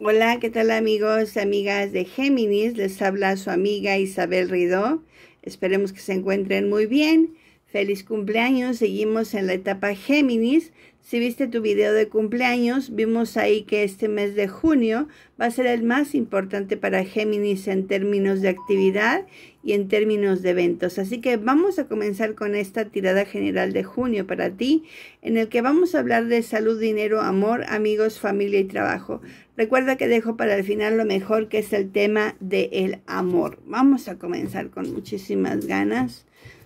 Hola, ¿qué tal amigos, y amigas de Géminis? Les habla su amiga Isabel Ridó. Esperemos que se encuentren muy bien. Feliz cumpleaños. Seguimos en la etapa Géminis. Si viste tu video de cumpleaños, vimos ahí que este mes de junio va a ser el más importante para Géminis en términos de actividad y en términos de eventos. Así que vamos a comenzar con esta tirada general de junio para ti, en el que vamos a hablar de salud, dinero, amor, amigos, familia y trabajo. Recuerda que dejo para el final lo mejor que es el tema del el amor. Vamos a comenzar con muchísimas ganas.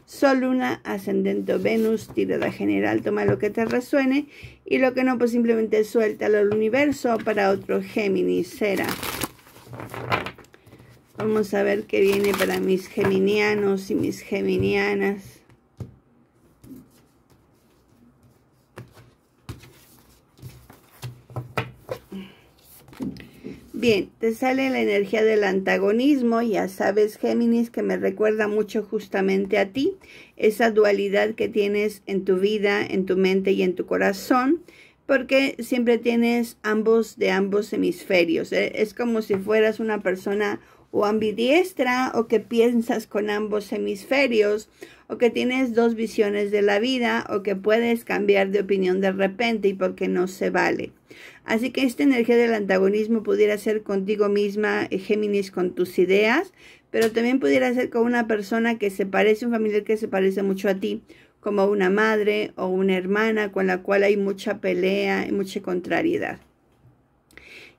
Sol, Luna, ascendente Venus, tirada general, toma lo que te resuene y lo que no, pues simplemente suéltalo al universo para otro Géminis. Será. Vamos a ver qué viene para mis geminianos y mis geminianas. Bien, te sale la energía del antagonismo, ya sabes Géminis que me recuerda mucho justamente a ti, esa dualidad que tienes en tu vida, en tu mente y en tu corazón, porque siempre tienes ambos de ambos hemisferios, eh, es como si fueras una persona o ambidiestra o que piensas con ambos hemisferios o que tienes dos visiones de la vida o que puedes cambiar de opinión de repente y porque no se vale. Así que esta energía del antagonismo pudiera ser contigo misma, eh, Géminis, con tus ideas, pero también pudiera ser con una persona que se parece, un familiar que se parece mucho a ti, como una madre o una hermana con la cual hay mucha pelea y mucha contrariedad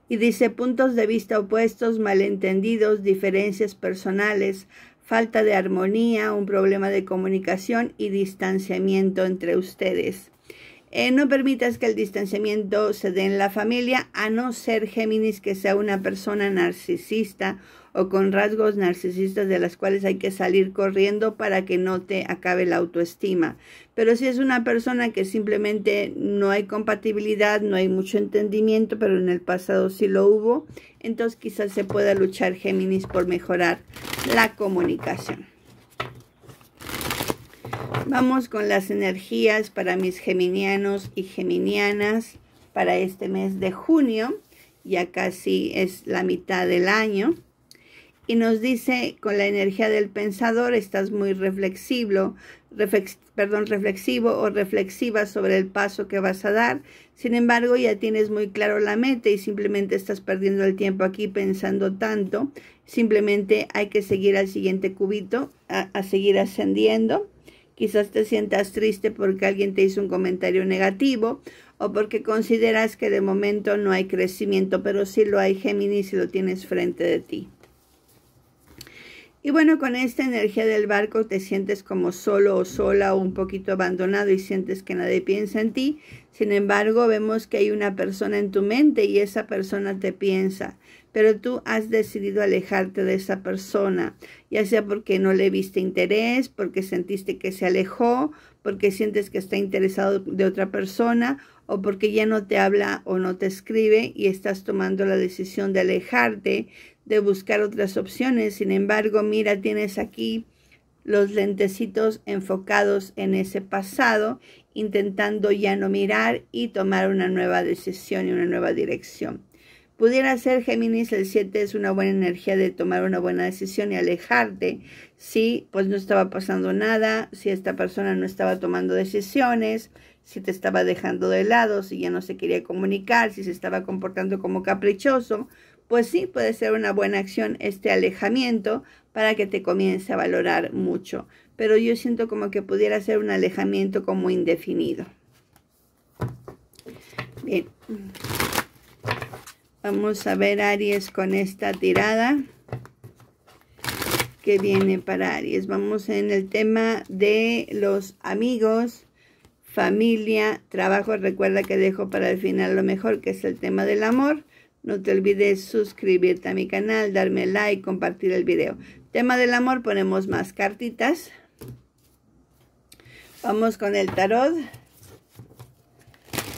y dice puntos de vista opuestos, malentendidos, diferencias personales, falta de armonía, un problema de comunicación y distanciamiento entre ustedes. Eh, no permitas que el distanciamiento se dé en la familia, a no ser Géminis que sea una persona narcisista o con rasgos narcisistas de las cuales hay que salir corriendo para que no te acabe la autoestima. Pero si es una persona que simplemente no hay compatibilidad, no hay mucho entendimiento, pero en el pasado sí lo hubo, entonces quizás se pueda luchar Géminis por mejorar la comunicación. Vamos con las energías para mis geminianos y geminianas para este mes de junio. Ya casi es la mitad del año y nos dice con la energía del pensador estás muy reflexivo, perdón, reflexivo o reflexiva sobre el paso que vas a dar. Sin embargo, ya tienes muy claro la meta y simplemente estás perdiendo el tiempo aquí pensando tanto. Simplemente hay que seguir al siguiente cubito, a, a seguir ascendiendo. Quizás te sientas triste porque alguien te hizo un comentario negativo o porque consideras que de momento no hay crecimiento, pero sí lo hay Géminis y lo tienes frente de ti. Y bueno, con esta energía del barco te sientes como solo o sola o un poquito abandonado y sientes que nadie piensa en ti. Sin embargo, vemos que hay una persona en tu mente y esa persona te piensa. Pero tú has decidido alejarte de esa persona, ya sea porque no le viste interés, porque sentiste que se alejó, porque sientes que está interesado de otra persona o porque ya no te habla o no te escribe y estás tomando la decisión de alejarte de buscar otras opciones. Sin embargo, mira, tienes aquí los lentecitos enfocados en ese pasado, intentando ya no mirar y tomar una nueva decisión y una nueva dirección. Pudiera ser Géminis, el 7 es una buena energía de tomar una buena decisión y alejarte. Si pues no estaba pasando nada, si esta persona no estaba tomando decisiones, si te estaba dejando de lado, si ya no se quería comunicar, si se estaba comportando como caprichoso, pues sí puede ser una buena acción este alejamiento para que te comience a valorar mucho. Pero yo siento como que pudiera ser un alejamiento como indefinido. Bien. Vamos a ver Aries con esta tirada que viene para Aries. Vamos en el tema de los amigos, familia, trabajo. Recuerda que dejo para el final lo mejor, que es el tema del amor. No te olvides suscribirte a mi canal, darme like, compartir el video. Tema del amor, ponemos más cartitas. Vamos con el tarot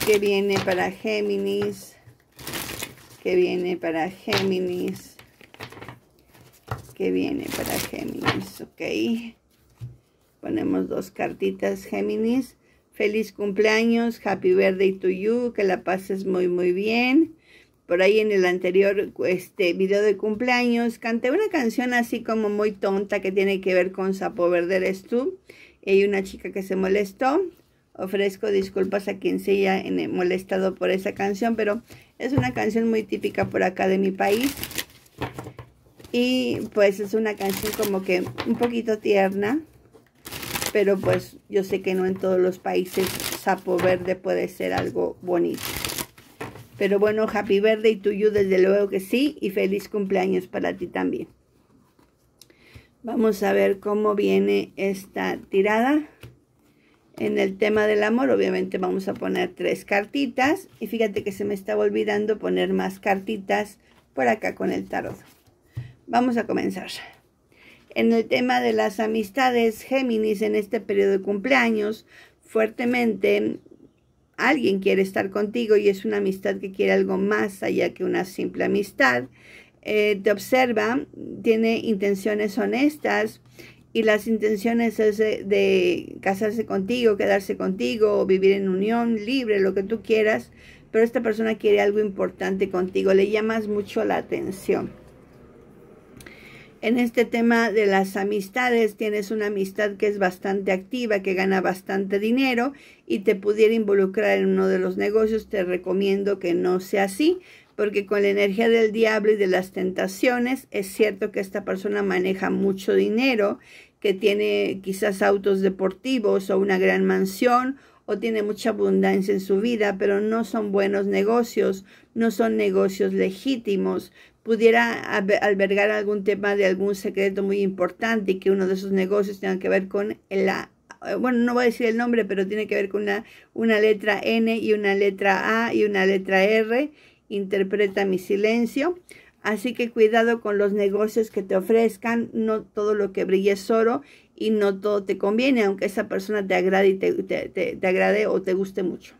que viene para Géminis, que viene para Géminis, que viene para Géminis, ok. Ponemos dos cartitas, Géminis. Feliz cumpleaños, happy birthday to you, que la pases muy, muy bien por ahí en el anterior este, video de cumpleaños, canté una canción así como muy tonta que tiene que ver con Sapo Verde eres tú. Y hay una chica que se molestó. Ofrezco disculpas a quien se haya eh, molestado por esa canción, pero es una canción muy típica por acá de mi país. Y pues es una canción como que un poquito tierna, pero pues yo sé que no en todos los países Sapo Verde puede ser algo bonito. Pero bueno, happy verde y tuyo desde luego que sí y feliz cumpleaños para ti también. Vamos a ver cómo viene esta tirada. En el tema del amor, obviamente vamos a poner tres cartitas. Y fíjate que se me estaba olvidando poner más cartitas por acá con el tarot. Vamos a comenzar. En el tema de las amistades, Géminis en este periodo de cumpleaños, fuertemente alguien quiere estar contigo y es una amistad que quiere algo más allá que una simple amistad, eh, te observa, tiene intenciones honestas y las intenciones es de, de, casarse contigo, quedarse contigo, vivir en unión libre, lo que tú quieras, pero esta persona quiere algo importante contigo, le llamas mucho la atención en este tema de las amistades, tienes una amistad que es bastante activa, que gana bastante dinero y te pudiera involucrar en uno de los negocios, te recomiendo que no sea así, porque con la energía del diablo y de las tentaciones, es cierto que esta persona maneja mucho dinero, que tiene quizás autos deportivos o una gran mansión o tiene mucha abundancia en su vida, pero no son buenos negocios, no son negocios legítimos. Pudiera albergar algún tema de algún secreto muy importante y que uno de esos negocios tenga que ver con la... Eh, bueno, no voy a decir el nombre, pero tiene que ver con una, una letra N y una letra A y una letra R. Interpreta mi silencio. Así que cuidado con los negocios que te ofrezcan, no todo lo que brille es oro y no todo te conviene, aunque esa persona te agrade, y te, agrade o te guste mucho.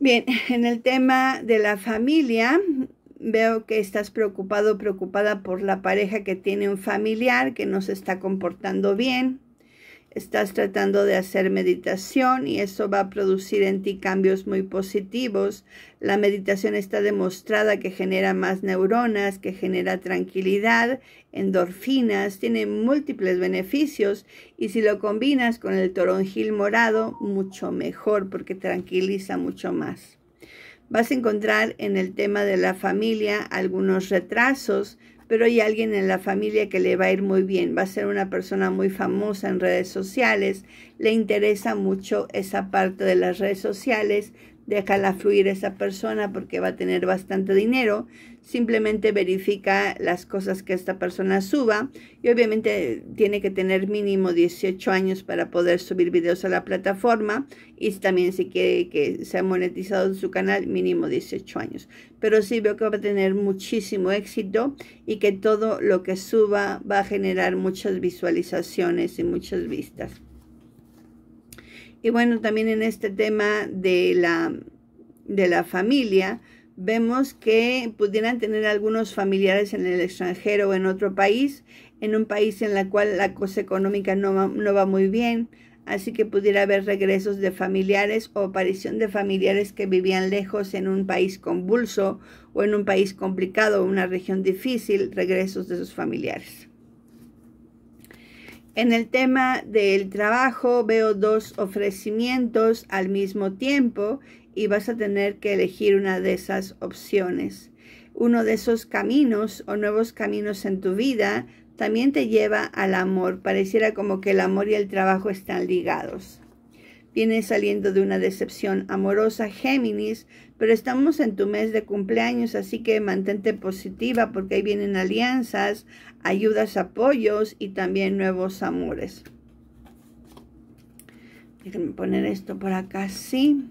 Bien, en el tema de la familia, veo que estás preocupado, o preocupada por la pareja que tiene un familiar que no se está comportando bien, estás tratando de hacer meditación y eso va a producir en ti cambios muy positivos. La meditación está demostrada que genera más neuronas, que genera tranquilidad, endorfinas, tiene múltiples beneficios y si lo combinas con el toronjil morado, mucho mejor porque tranquiliza mucho más. Vas a encontrar en el tema de la familia algunos retrasos pero hay alguien en la familia que le va a ir muy bien, va a ser una persona muy famosa en redes sociales, le interesa mucho esa parte de las redes sociales, déjala fluir esa persona porque va a tener bastante dinero. Simplemente verifica las cosas que esta persona suba y obviamente tiene que tener mínimo 18 años para poder subir videos a la plataforma y también si quiere que sea monetizado en su canal, mínimo 18 años. Pero sí veo que va a tener muchísimo éxito y que todo lo que suba va a generar muchas visualizaciones y muchas vistas. Y bueno, también en este tema de la, de la familia, vemos que pudieran tener algunos familiares en el extranjero o en otro país, en un país en el cual la cosa económica no va, no va muy bien, así que pudiera haber regresos de familiares o aparición de familiares que vivían lejos en un país convulso o en un país complicado o una región difícil, regresos de sus familiares. En el tema del trabajo veo dos ofrecimientos al mismo tiempo y vas a tener que elegir una de esas opciones. Uno de esos caminos o nuevos caminos en tu vida también te lleva al amor. Pareciera como que el amor y el trabajo están ligados. Viene saliendo de una decepción amorosa, Géminis, pero estamos en tu mes de cumpleaños, así que mantente positiva porque ahí vienen alianzas, ayudas, apoyos y también nuevos amores. Déjenme poner esto por acá, sí.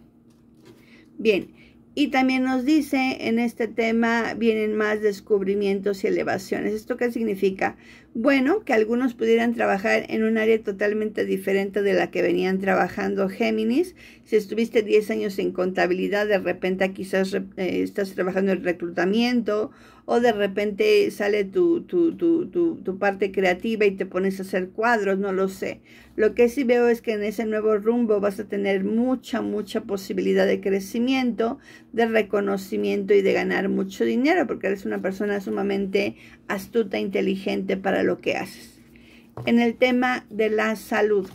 Bien, y también nos dice, en este tema vienen más descubrimientos y elevaciones. ¿Esto qué significa? Bueno, que algunos pudieran trabajar en un área totalmente diferente de la que venían trabajando Géminis. Si estuviste 10 años en contabilidad, de repente quizás eh, estás trabajando en reclutamiento o de repente sale tu, tu, parte creativa y te pones a hacer cuadros, no lo sé. Lo que sí veo es que en ese nuevo rumbo vas a tener mucha, mucha posibilidad de crecimiento, de reconocimiento y de ganar mucho dinero, porque eres una persona sumamente astuta, inteligente para lo que haces. En el tema de la salud.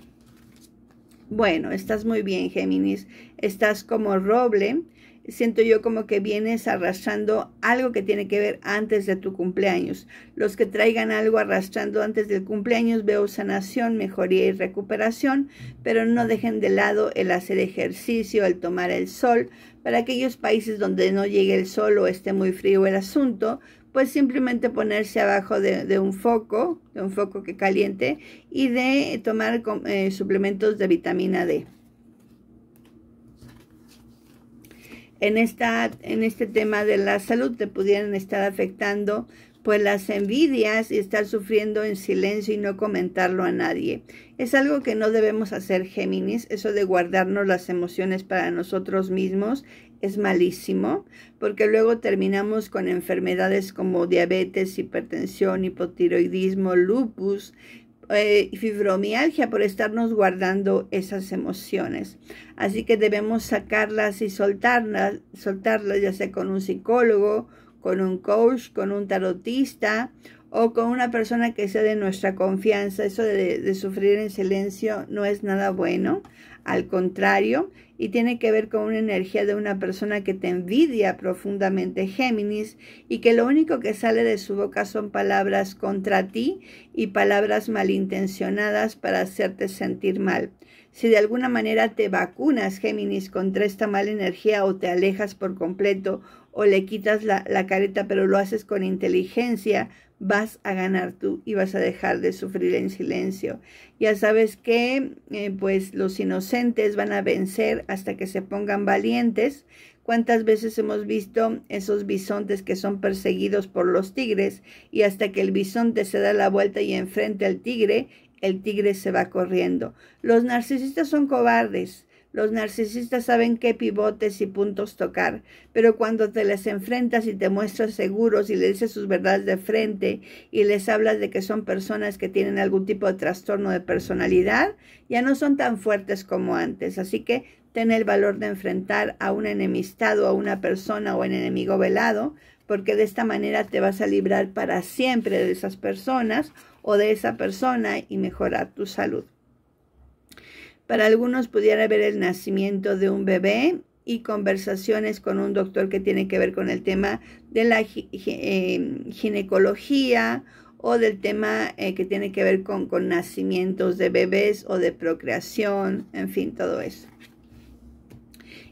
Bueno, estás muy bien, Géminis. Estás como roble siento yo como que vienes arrastrando algo que tiene que ver antes de tu cumpleaños. Los que traigan algo arrastrando antes del cumpleaños veo sanación, mejoría y recuperación, pero no dejen de lado el hacer ejercicio, el tomar el sol. Para aquellos países donde no llegue el sol o esté muy frío el asunto, pues simplemente ponerse abajo de, un foco, de un foco que caliente, y de tomar eh, suplementos de vitamina D. en, esta, en este tema de la salud te pudieran estar afectando pues las envidias y estar sufriendo en silencio y no comentarlo a nadie. Es algo que no debemos hacer, Géminis, eso de guardarnos las emociones para nosotros mismos es malísimo, porque luego terminamos con enfermedades como diabetes, hipertensión, hipotiroidismo, lupus, eh, fibromialgia por estarnos guardando esas emociones. Así que debemos sacarlas y soltarlas, soltarlas ya sea con un psicólogo, con un coach, con un tarotista o con una persona que sea de nuestra confianza. Eso de, sufrir en silencio no es nada bueno, al contrario, y tiene que ver con una energía de una persona que te envidia profundamente, Géminis, y que lo único que sale de su boca son palabras contra ti y palabras malintencionadas para hacerte sentir mal. Si de alguna manera te vacunas, Géminis, contra esta mala energía o te alejas por completo o le quitas la, careta, pero lo haces con inteligencia, vas a ganar tú y vas a dejar de sufrir en silencio. Ya sabes que, eh, pues los inocentes van a vencer hasta que se pongan valientes. ¿Cuántas veces hemos visto esos bisontes que son perseguidos por los tigres y hasta que el bisonte se da la vuelta y enfrente al tigre, el tigre se va corriendo? Los narcisistas son cobardes los narcisistas saben qué pivotes y puntos tocar, pero cuando te les enfrentas y te muestras seguros y le dices sus verdades de frente y les hablas de que son personas que tienen algún tipo de trastorno de personalidad, ya no son tan fuertes como antes. Así que ten el valor de enfrentar a un enemistado, a una persona o un enemigo velado, porque de esta manera te vas a librar para siempre de esas personas o de esa persona y mejorar tu salud. Para algunos pudiera haber el nacimiento de un bebé y conversaciones con un doctor que tiene que ver con el tema de la em, ginecología o del tema eh, que tiene que ver con, con nacimientos de bebés o de procreación, en fin, todo eso.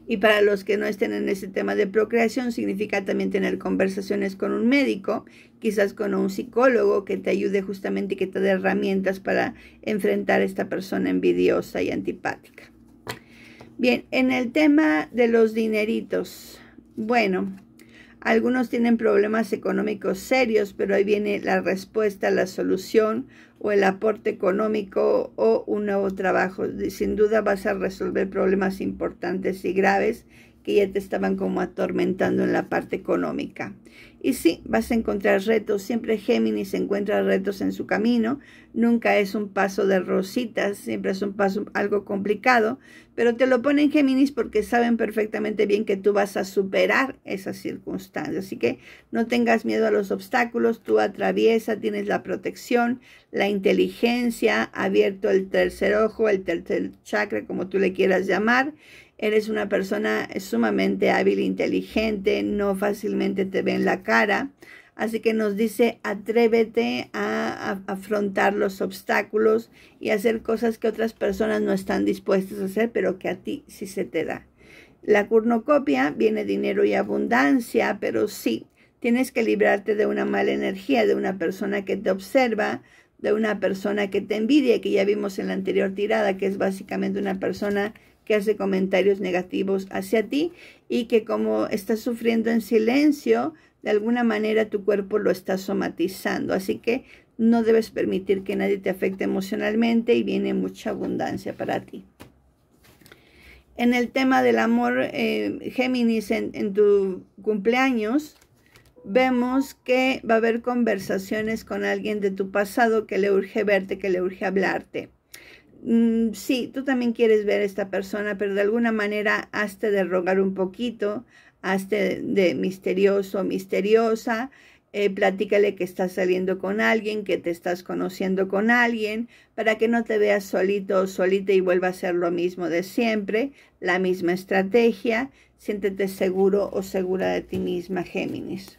Y para los que no estén en ese tema de procreación, significa también tener conversaciones con un médico, quizás con un psicólogo que te ayude justamente y que te dé herramientas para enfrentar a esta persona envidiosa y antipática. Bien, en el tema de los dineritos, bueno, algunos tienen problemas económicos serios, pero ahí viene la respuesta, la solución o el aporte económico o un nuevo trabajo. Sin duda vas a resolver problemas importantes y graves que ya te estaban como atormentando en la parte económica. Y sí, vas a encontrar retos, siempre Géminis encuentra retos en su camino, nunca es un paso de rositas, siempre es un paso algo complicado, pero te lo ponen Géminis porque saben perfectamente bien que tú vas a superar esas circunstancias. Así que no tengas miedo a los obstáculos, tú atraviesa, tienes la protección, la inteligencia, abierto el tercer ojo, el tercer chakra, como tú le quieras llamar, Eres una persona sumamente hábil, inteligente, no fácilmente te ve en la cara. Así que nos dice, atrévete a, afrontar los obstáculos y hacer cosas que otras personas no están dispuestas a hacer, pero que a ti sí se te da. La cornucopia viene dinero y abundancia, pero sí, tienes que librarte de una mala energía, de una persona que te observa, de una persona que te envidia, que ya vimos en la anterior tirada, que es básicamente una persona que hace comentarios negativos hacia ti y que como estás sufriendo en silencio, de alguna manera tu cuerpo lo está somatizando. Así que no debes permitir que nadie te afecte emocionalmente y viene mucha abundancia para ti. En el tema del amor, eh, Géminis, en, en tu cumpleaños, vemos que va a haber conversaciones con alguien de tu pasado que le urge verte, que le urge hablarte mm, sí, tú también quieres ver a esta persona, pero de alguna manera hazte de rogar un poquito, hazte de misterioso, o misteriosa, eh, platícale que estás saliendo con alguien, que te estás conociendo con alguien, para que no te veas solito o solita y vuelva a ser lo mismo de siempre, la misma estrategia, siéntete seguro o segura de ti misma, Géminis.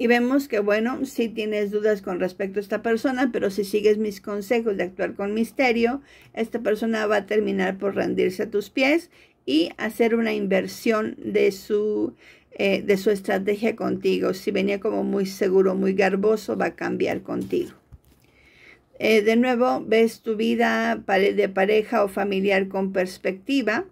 Y vemos que, bueno, si tienes dudas con respecto a esta persona, pero si sigues mis consejos de actuar con misterio, esta persona va a terminar por rendirse a tus pies y hacer una inversión de su, eh, de su estrategia contigo. Si venía como muy seguro, muy garboso, va a cambiar contigo. Eh, de nuevo, ves tu vida de pareja o familiar con perspectiva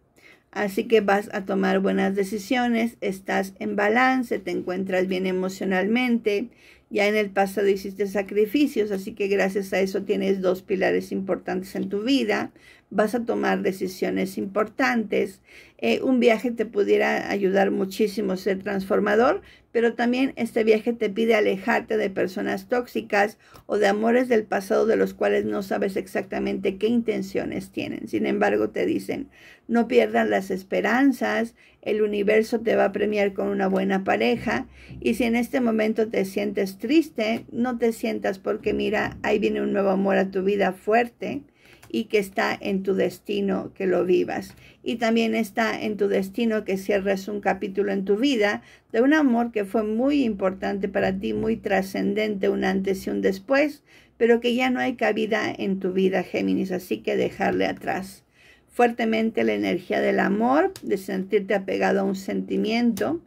Así que vas a tomar buenas decisiones, estás en balance, te encuentras bien emocionalmente, ya en el pasado hiciste sacrificios, así que gracias a eso tienes dos pilares importantes en tu vida vas a tomar decisiones importantes. Eh, un viaje te pudiera ayudar muchísimo a ser transformador, pero también este viaje te pide alejarte de personas tóxicas o de amores del pasado de los cuales no sabes exactamente qué intenciones tienen. Sin embargo, te dicen, no pierdas las esperanzas, el universo te va a premiar con una buena pareja y si en este momento te sientes triste, no te sientas porque mira, ahí viene un nuevo amor a tu vida fuerte y que está en tu destino que lo vivas. Y también está en tu destino que cierres un capítulo en tu vida de un amor que fue muy importante para ti, muy trascendente, un antes y un después, pero que ya no hay cabida en tu vida, Géminis, así que dejarle atrás. Fuertemente la energía del amor, de sentirte apegado a un sentimiento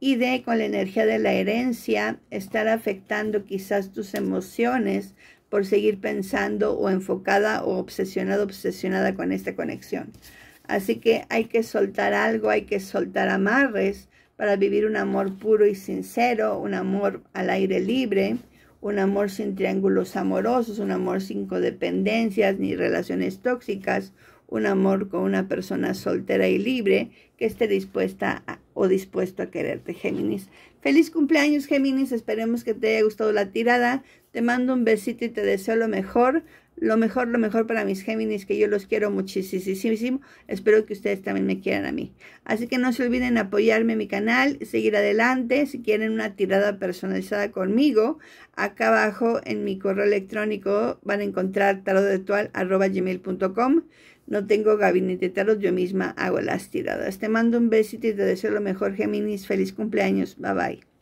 y de con la energía de la herencia estar afectando quizás tus emociones por seguir pensando o enfocada o obsesionada obsesionada con esta conexión. Así que hay que soltar algo, hay que soltar amarres para vivir un amor puro y sincero, un amor al aire libre, un amor sin triángulos amorosos, un amor sin codependencias ni relaciones tóxicas, un amor con una persona soltera y libre que esté dispuesta o dispuesto a quererte, Géminis. Feliz cumpleaños, Géminis. Esperemos que te haya gustado la tirada. Te mando un besito y te deseo lo mejor, lo mejor, lo mejor para mis Géminis, que yo los quiero muchísimo. Espero que ustedes también me quieran a mí. Así que no se olviden apoyarme en mi canal, seguir adelante. Si quieren una tirada personalizada conmigo, acá abajo en mi correo electrónico van a encontrar tarotdetual.com. No tengo gabinete tarot, yo misma hago las tiradas. Te mando un besito y te deseo lo mejor, Géminis. Feliz cumpleaños. Bye bye.